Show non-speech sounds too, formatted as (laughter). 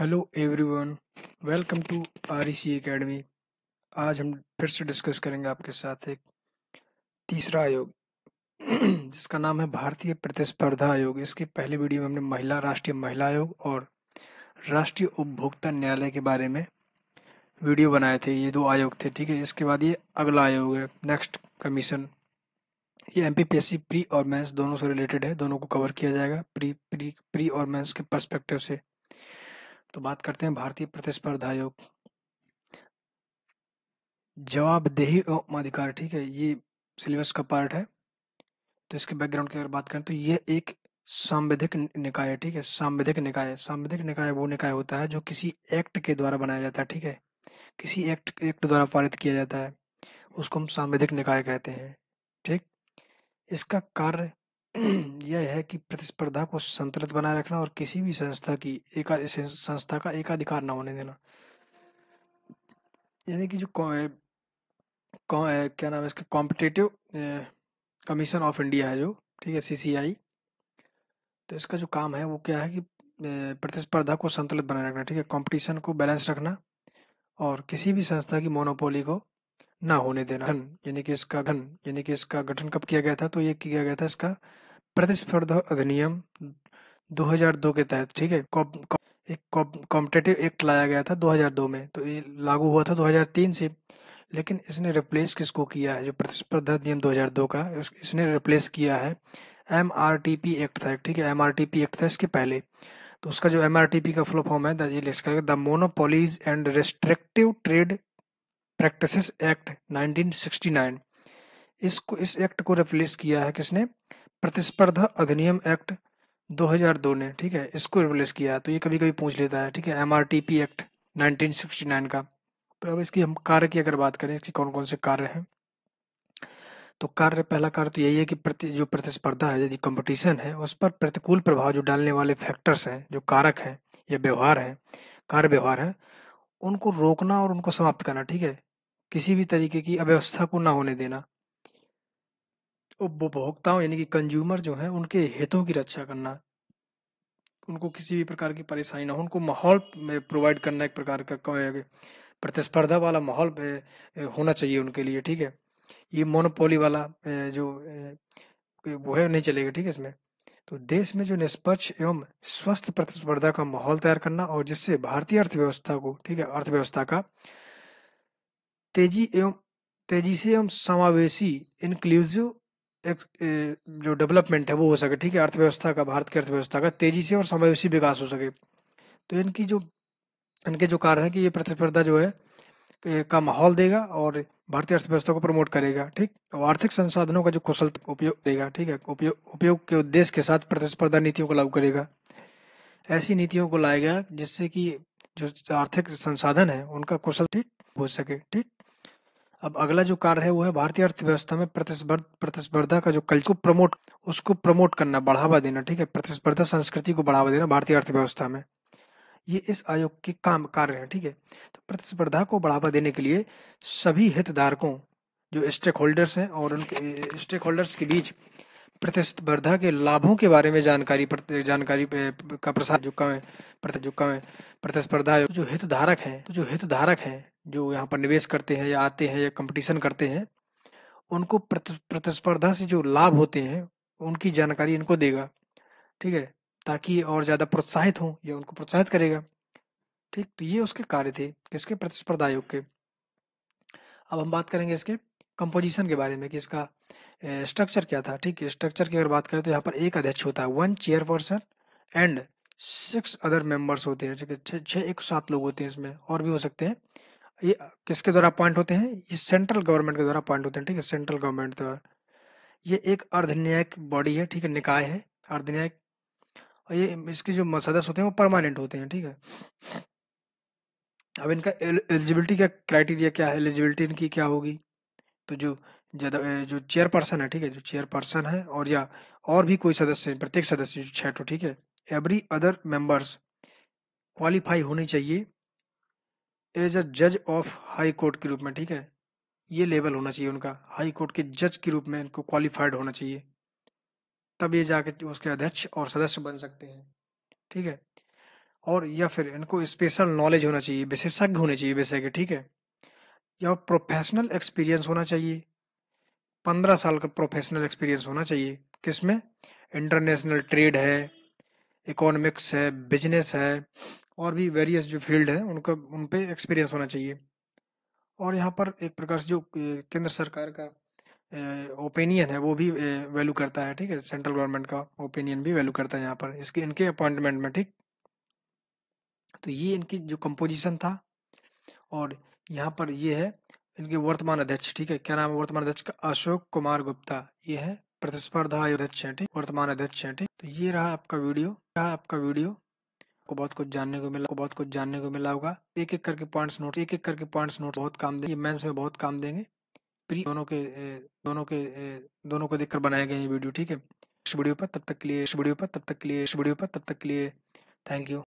Hello everyone welcome to R academy academy आज हम फिर से डिस्कस करेंगे आपके साथ एक तीसरा आयोग (clears throat) जिसका नाम है भारतीय प्रतिस्पर्धा आयोग इसके पहले वीडियो में हमने महिला राष्ट्रीय महिला आयोग और राष्ट्रीय उपभोक्ता न्यायालय के बारे में वीडियो बनाए थे ये दो आयोग थे ठीक है इसके बाद ये अगला आयोग है नेक्स्ट कमीशन ये एम प्री और मैंस दोनों से रिलेटेड है दोनों को कवर किया जाएगा प्री प्री प्री और मैंस के परस्पेक्टिव से तो बात करते हैं भारतीय प्रतिस्पर्धा आयोग जवाबदेही अधिकार ठीक है ये सिलेबस का पार्ट है तो इसके बैकग्राउंड की अगर बात करें तो ये एक सांविधिक निकाय है ठीक है सांविधिक निकाय सांविधिक निकाय वो निकाय होता है जो किसी एक्ट के द्वारा बनाया जाता है ठीक है किसी एक्ट एक्ट द्वारा पारित किया जाता है उसको हम सांविधिक निकाय कहते हैं ठीक इसका कार्य (clears throat) यह है कि प्रतिस्पर्धा को संतुलित बनाए रखना और किसी भी संस्था की एका संस्था का एकाधिकार ना होने देना। यानी कि जो कॉ ए, क्या नाम है इसका कॉम्पिटेटिव कमीशन ऑफ इंडिया है जो, ठीक है? सीसीआई तो इसका जो काम है वो क्या है कि प्रतिस्पर्धा को संतुलित बनाए रखना, ठीक है? कॉम्पिटिशन को बैलेंस रखना और किसी भी संस्था की मोनोपोली को ना होने देना। यानी कि इसका यानी कि इसका गठन कब किया गया था? तो ये किया गया था इसका प्रतिस्पर्धा अधिनियम 2002 के तहत ठीक है एक कॉम्पिटेटिव एक्ट लाया गया था 2002 में तो ये लागू हुआ था 2003 से लेकिन इसने रिप्लेस किसको किया है जो प्रतिस्पर्धा अधिनियम 2002 का इसने रिप्लेस किया है M R T P act था ठीक है M R T P act था इसके पहले तो उसका जो एम आर टी पी का फुल फॉर्म है the monopolies and restrictive trade practice act nine इसको इस एक्ट को रिप्लेस किया है किसने प्रतिस्पर्धा अधिनियम एक्ट 2002 ने ठीक है इसको रिप्लेस किया तो ये कभी कभी पूछ लेता है ठीक है एम एक्ट 1969 का तो अब इसकी हम कार्य की अगर बात करें इसकी कौन कौन से कार्य हैं तो कार्य पहला कार्य तो यही है कि प्रति जो प्रतिस्पर्धा है यदि कंपटीशन है उस पर प्रतिकूल प्रभाव जो डालने वाले फैक्टर्स हैं जो कारक हैं या व्यवहार हैं कार्य व्यवहार हैं उनको रोकना और उनको समाप्त करना ठीक है किसी भी तरीके की अव्यवस्था को ना होने देना उपभोक्ताओं यानी कि कंज्यूमर जो हैं उनके हितों की रक्षा करना उनको किसी भी प्रकार की परेशानी ना हो उनको माहौल में प्रोवाइड करना एक प्रकार का प्रतिस्पर्धा वाला माहौल होना चाहिए उनके लिए ठीक है ये मोनोपोली वाला जो वो है नहीं चलेगा ठीक है इसमें तो देश में जो निष्पक्ष एवं स्वस्थ प्रतिस्पर्धा का माहौल तैयार करना और जिससे भारतीय अर्थव्यवस्था को ठीक है अर्थव्यवस्था का तेजी एवं तेजी से एवं समावेशी इंक्लूसिव एक जो डेवलपमेंट है वो हो सके ठीक है अर्थव्यवस्था का भारत की अर्थव्यवस्था का तेजी से और समावेशी विकास हो सके तो इनकी जो इनके जो कारण है कि ये प्रतिस्पर्धा जो है का माहौल देगा और भारतीय अर्थव्यवस्था को प्रमोट करेगा ठीक और आर्थिक संसाधनों का जो कुशल उपयोग देगा ठीक है उपयोग उपयोग के उद्देश्य के साथ प्रतिस्पर्धा नीतियों को लागू करेगा ऐसी नीतियों को लाएगा जिससे कि जो आर्थिक संसाधन है उनका कुशल ठीक हो सके ठीक अब अगला जो कार्य है वो है भारतीय अर्थव्यवस्था में प्रतिस्पर्ध प्रतिस्पर्धा का जो कल को प्रमोट उसको प्रमोट करना बढ़ावा देना ठीक है प्रतिस्पर्धा संस्कृति को बढ़ावा देना भारतीय अर्थव्यवस्था में ये इस आयोग के काम कार्य है ठीक है तो प्रतिस्पर्धा को बढ़ावा देने के लिए सभी हितधारकों जो स्टेक होल्डर्स हैं और उनके स्टेक होल्डर्स के बीच प्रतिस्पर्धा के लाभों के बारे में जानकारी जानकारी का प्रसार जो कम है जो कम है प्रतिस्पर्धा जो हितधारक हैं तो जो हितधारक हैं जो यहाँ पर निवेश करते हैं या आते हैं या कंपटीशन करते हैं उनको प्रतिस्पर्धा से जो लाभ होते हैं उनकी जानकारी इनको देगा ठीक है ताकि और ज़्यादा प्रोत्साहित हों या उनको प्रोत्साहित करेगा ठीक तो ये उसके कार्य थे किसके प्रतिस्पर्धा आयोग के अब हम बात करेंगे इसके कंपोजिशन के बारे में कि इसका स्ट्रक्चर क्या था ठीक है स्ट्रक्चर की अगर बात करें तो यहाँ पर एक अध्यक्ष होता है one chair person and six other members होते हैं ठीक है छः एक सात लोग होते हैं इसमें और भी हो सकते हैं ये किसके द्वारा अपॉइंट होते हैं ये सेंट्रल गवर्नमेंट के द्वारा अपॉइंट होते हैं ठीक है सेंट्रल गवर्नमेंट द्वारा ये एक अर्धन्यायिक बॉडी है ठीक है निकाय है अर्धन्यायिक और ये इसके जो सदस्य होते हैं वो परमानेंट होते हैं ठीक है अब इनका एलिजिबिलिटी का क्राइटेरिया क्या है एलिजिबिलिटी इनकी क्या होगी तो जो जो चेयरपर्सन है ठीक है जो चेयरपर्सन है और या और भी कोई सदस्य प्रत्येक सदस्य जो छठ ठीक है एवरी अदर मेंबर्स क्वालिफाई होनी चाहिए एज अ जज ऑफ हाई कोर्ट के रूप में ठीक है ये लेवल होना चाहिए उनका हाई कोर्ट के जज के रूप में इनको क्वालिफाइड होना चाहिए तब ये जाके उसके अध्यक्ष और सदस्य बन सकते हैं ठीक है और या फिर इनको स्पेशल नॉलेज होना चाहिए विशेषज्ञ होने चाहिए विषय के ठीक है या प्रोफेशनल एक्सपीरियंस होना चाहिए पंद्रह साल का प्रोफेशनल एक्सपीरियंस होना चाहिए किसमें इंटरनेशनल ट्रेड है इकोनॉमिक्स है बिजनेस है और भी वेरियस जो फील्ड है उनका उन पर एक्सपीरियंस होना चाहिए और यहाँ पर एक प्रकार से जो केंद्र सरकार का ओपिनियन है वो भी वैल्यू करता है ठीक है सेंट्रल गवर्नमेंट का ओपिनियन भी वैल्यू करता है यहाँ पर इसके इनके अपॉइंटमेंट में ठीक तो ये इनकी जो कंपोजिशन था और यहाँ पर ये है इनके वर्तमान अध्यक्ष ठीक है क्या नाम है वर्तमान अध्यक्ष का अशोक कुमार गुप्ता ये है प्रतिस्पर्धा अध्यक्ष है ठीक वर्तमान अध्यक्ष है ठीक तो ये रहा आपका वीडियो रहा आपका वीडियो आपको बहुत कुछ जानने को मिला बहुत कुछ जानने को मिला होगा एक एक करके पॉइंट्स नोट एक एक करके पॉइंट्स नोट बहुत काम देंगे मेंस में बहुत काम देंगे प्री दोनों के दोनों के दोनों को देखकर बनाए गए ये वीडियो ठीक है इस वीडियो पर तब तक के लिए इस वीडियो पर तब तक के लिए इस वीडियो पर तब तक के लिए थैंक यू